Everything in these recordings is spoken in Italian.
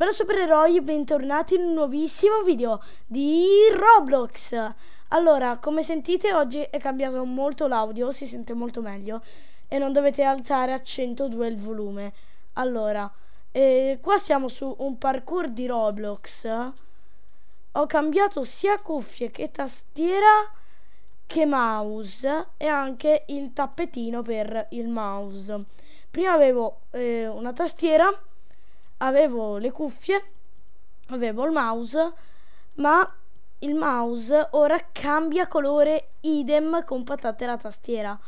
Bello supereroi, bentornati in un nuovissimo video di Roblox Allora, come sentite oggi è cambiato molto l'audio, si sente molto meglio E non dovete alzare a 102 il volume Allora, eh, qua siamo su un parkour di Roblox Ho cambiato sia cuffie che tastiera che mouse E anche il tappetino per il mouse Prima avevo eh, una tastiera avevo le cuffie, avevo il mouse, ma il mouse ora cambia colore idem con patate la tastiera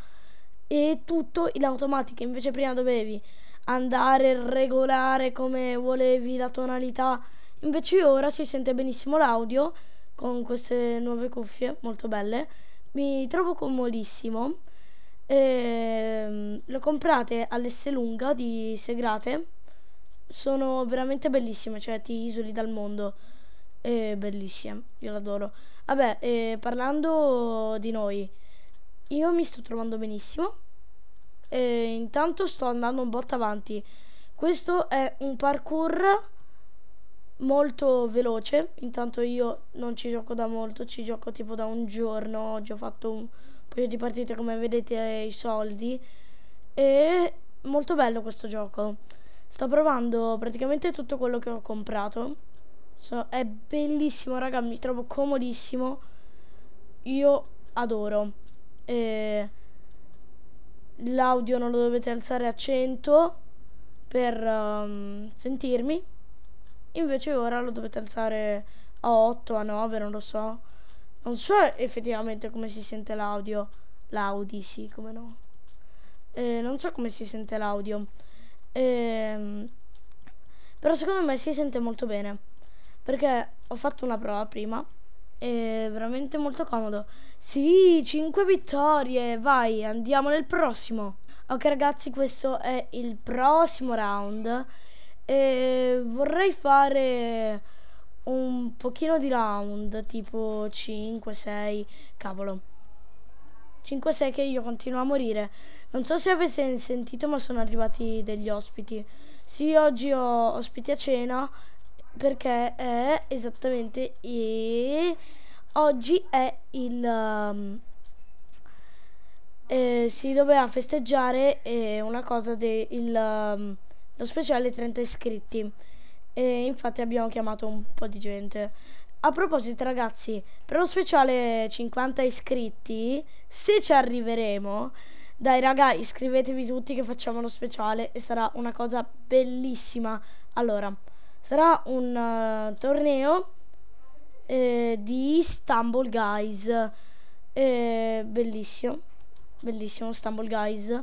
e tutto in automatico invece prima dovevi andare regolare come volevi la tonalità invece ora si sente benissimo l'audio con queste nuove cuffie molto belle mi trovo comodissimo ehm, lo comprate lunga di Segrate sono veramente bellissime, cioè ti isoli dal mondo. È bellissima, io l'adoro. Vabbè, eh, parlando di noi, io mi sto trovando benissimo. E intanto sto andando un botto avanti. Questo è un parkour molto veloce. Intanto io non ci gioco da molto, ci gioco tipo da un giorno. Oggi ho fatto un paio di partite, come vedete, i soldi. E molto bello questo gioco. Sto provando praticamente tutto quello che ho comprato. So, è bellissimo, raga, mi trovo comodissimo. Io adoro. L'audio non lo dovete alzare a 100 per um, sentirmi. Invece ora lo dovete alzare a 8, a 9, non lo so. Non so effettivamente come si sente l'audio. L'audi, sì, come no. Eh, non so come si sente l'audio. Ehm, però secondo me si sente molto bene. Perché ho fatto una prova prima. È veramente molto comodo. Sì, 5 vittorie. Vai, andiamo nel prossimo. Ok ragazzi, questo è il prossimo round. E vorrei fare un pochino di round, tipo 5, 6, cavolo. 5, 6 che io continuo a morire. Non so se avete sentito ma sono arrivati degli ospiti. Sì, oggi ho ospiti a cena perché è esattamente e oggi è il um, eh, si doveva festeggiare eh, una cosa del um, lo speciale 30 iscritti e infatti abbiamo chiamato un po' di gente. A proposito ragazzi, per lo speciale 50 iscritti, se ci arriveremo, dai raga, iscrivetevi tutti che facciamo lo speciale e sarà una cosa bellissima. Allora, sarà un uh, torneo eh, di Istanbul Guys. Eh, bellissimo, bellissimo Istanbul Guys.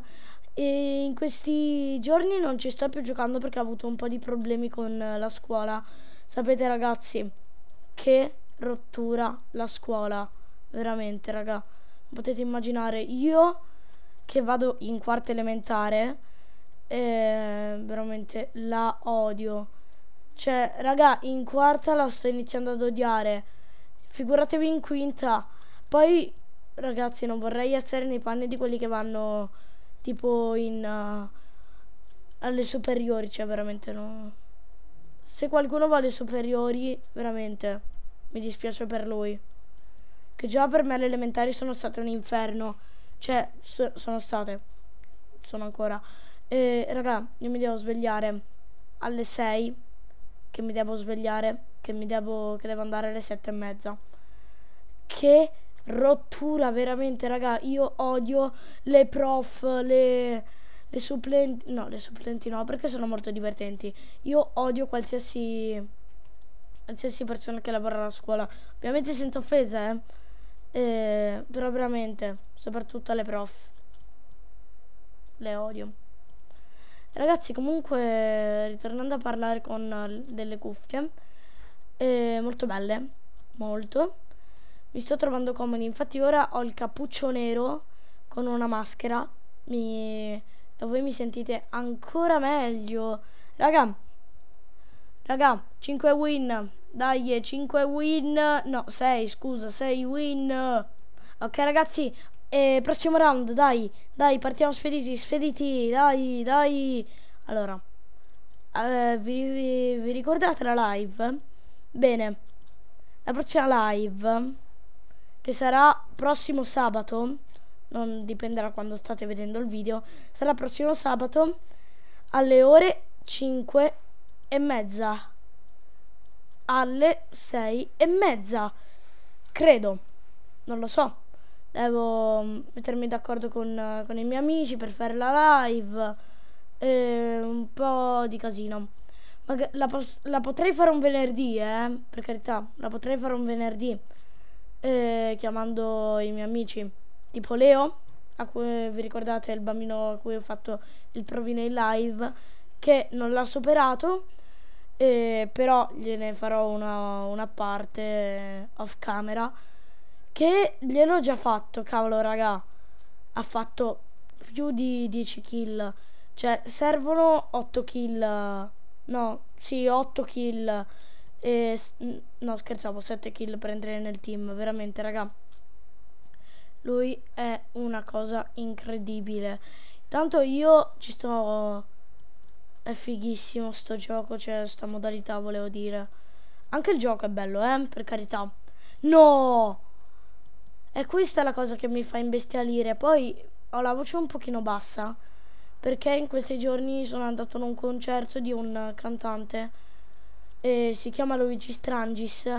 E in questi giorni non ci sto più giocando perché ho avuto un po' di problemi con eh, la scuola. Sapete ragazzi, che rottura la scuola. Veramente, raga. Potete immaginare, io che vado in quarta elementare e eh, veramente la odio. Cioè, raga, in quarta la sto iniziando ad odiare. Figuratevi in quinta. Poi, ragazzi, non vorrei essere nei panni di quelli che vanno tipo in... Uh, alle superiori, cioè veramente no. Se qualcuno va alle superiori, veramente mi dispiace per lui. Che già per me le elementari sono state un inferno. Cioè, so, sono state. Sono ancora. E, raga, io mi devo svegliare alle 6. Che mi devo svegliare. Che mi devo. Che devo andare alle 7 e mezza. Che rottura, veramente, raga. Io odio le prof, le. Le supplenti. No, le supplenti no, perché sono molto divertenti. Io odio qualsiasi. Qualsiasi persona che lavora alla scuola. Ovviamente senza offesa, eh eh, però veramente soprattutto alle prof le odio ragazzi comunque ritornando a parlare con eh, delle cuffie eh, molto belle molto mi sto trovando comodi infatti ora ho il cappuccio nero con una maschera mi... e voi mi sentite ancora meglio raga raga 5 win dai, 5 eh, win. No, 6, scusa, 6 win. Ok, ragazzi, eh, prossimo round, dai. Dai, partiamo spediti, spediti. Dai, dai. Allora, eh, vi, vi, vi ricordate la live? Bene. La prossima live, che sarà prossimo sabato, non dipenderà quando state vedendo il video, sarà prossimo sabato alle ore 5 e mezza alle sei e mezza. Credo. Non lo so. Devo mm, mettermi d'accordo con, con, i miei amici per fare la live. E un po' di casino. Ma la, la, potrei fare un venerdì, eh? Per carità, la potrei fare un venerdì. Eh, chiamando i miei amici. Tipo Leo, a cui vi ricordate il bambino a cui ho fatto il provino in live, che non l'ha superato eh, però gliene farò una, una parte off camera che gliel'ho già fatto, cavolo raga, ha fatto più di 10 kill, cioè servono 8 kill, no, sì 8 kill, e, no scherzavo, 7 kill per entrare nel team, veramente raga, lui è una cosa incredibile, intanto io ci sto è fighissimo sto gioco, cioè sta modalità volevo dire. Anche il gioco è bello, eh, per carità. No! E questa è la cosa che mi fa imbestialire. Poi ho la voce un pochino bassa, perché in questi giorni sono andato in un concerto di un cantante, e si chiama Luigi Strangis,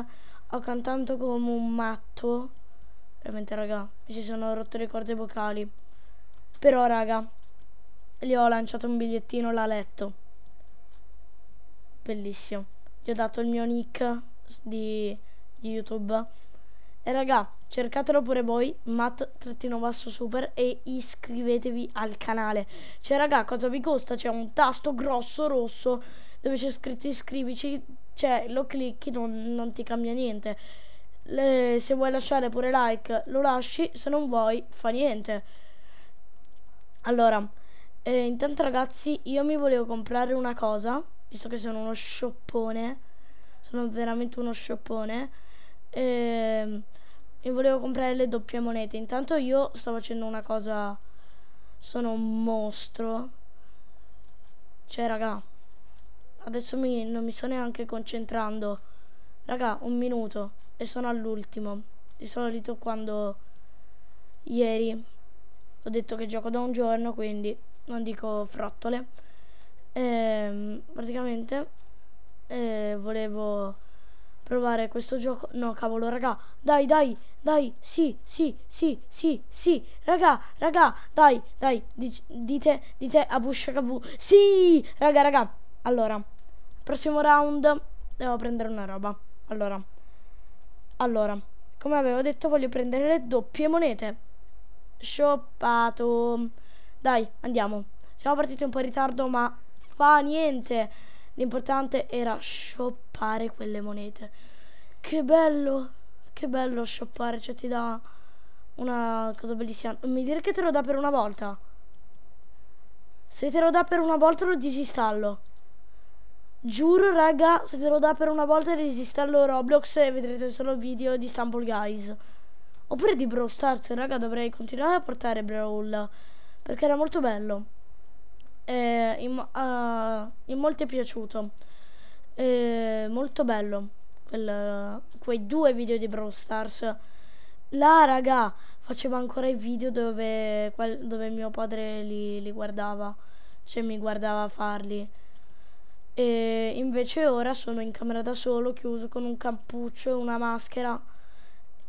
ho cantato come un matto. Veramente, raga, mi si sono rotte le corde vocali. Però, raga, gli ho lanciato un bigliettino, l'ha letto. Bellissimo. Gli ho dato il mio nick di, di YouTube. E raga, cercatelo pure voi, Matt-Super, e iscrivetevi al canale. Cioè raga, cosa vi costa? C'è un tasto grosso rosso dove c'è scritto iscrivici, cioè lo clicchi, non, non ti cambia niente. Le, se vuoi lasciare pure like, lo lasci, se non vuoi, fa niente. Allora, e intanto ragazzi io mi volevo comprare una cosa Visto che sono uno scioppone Sono veramente uno scioppone E mi volevo comprare le doppie monete Intanto io sto facendo una cosa Sono un mostro Cioè raga Adesso mi, non mi sto neanche concentrando Raga un minuto E sono all'ultimo Di solito quando Ieri Ho detto che gioco da un giorno quindi non dico frottole ehm, praticamente eh, volevo provare questo gioco no cavolo raga dai dai dai sì sì sì sì sì raga raga dai dai dite dite a Bush sì raga raga allora prossimo round devo prendere una roba allora allora come avevo detto voglio prendere le doppie monete shoppato dai, andiamo. Siamo partiti un po' in ritardo, ma fa niente. L'importante era shoppare quelle monete. Che bello, che bello shoppare, cioè ti dà una cosa bellissima. Non Mi dire che te lo dà per una volta. Se te lo dà per una volta lo disinstallo. Giuro raga, se te lo dà per una volta disinstallo Roblox e vedrete solo video di Stumble Guys. Oppure di Brawl Stars, raga, dovrei continuare a portare Brawl perché era molto bello. E, in, uh, in, molti è piaciuto. E, molto bello. Quel, quei due video di Brawl Stars. la raga, faceva ancora i video dove, quel, dove mio padre li, li, guardava. Cioè, mi guardava a farli. E invece ora sono in camera da solo, chiuso con un cappuccio e una maschera.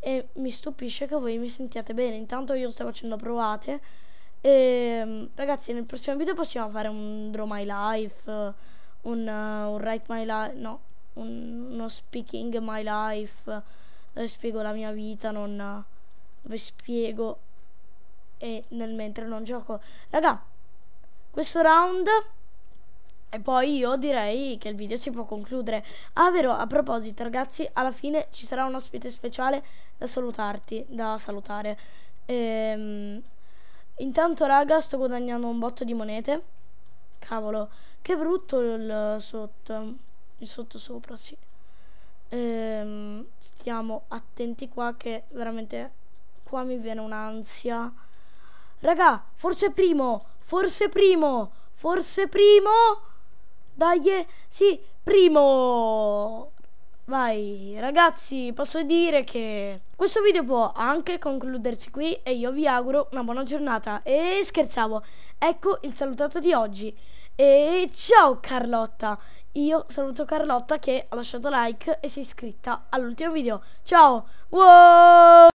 E mi stupisce che voi mi sentiate bene. Intanto io sto facendo provate e ehm, ragazzi, nel prossimo video possiamo fare un Draw My Life, un, uh, un Write My Life, no, un, uno Speaking My Life, dove spiego la mia vita, non vi spiego e nel mentre non gioco. Raga, questo round e poi io direi che il video si può concludere. Ah, vero, a proposito, ragazzi, alla fine ci sarà un ospite speciale da salutarti, da salutare. Ehm Intanto raga sto guadagnando un botto di monete Cavolo Che brutto il eh, sotto Il sotto sopra sì ehm, Stiamo attenti qua che veramente Qua mi viene un'ansia Raga forse primo Forse primo Forse primo Dai eh, Sì primo Vai ragazzi, posso dire che questo video può anche concludersi qui e io vi auguro una buona giornata. E scherzavo, ecco il salutato di oggi. E ciao Carlotta, io saluto Carlotta che ha lasciato like e si è iscritta all'ultimo video. Ciao! Wow!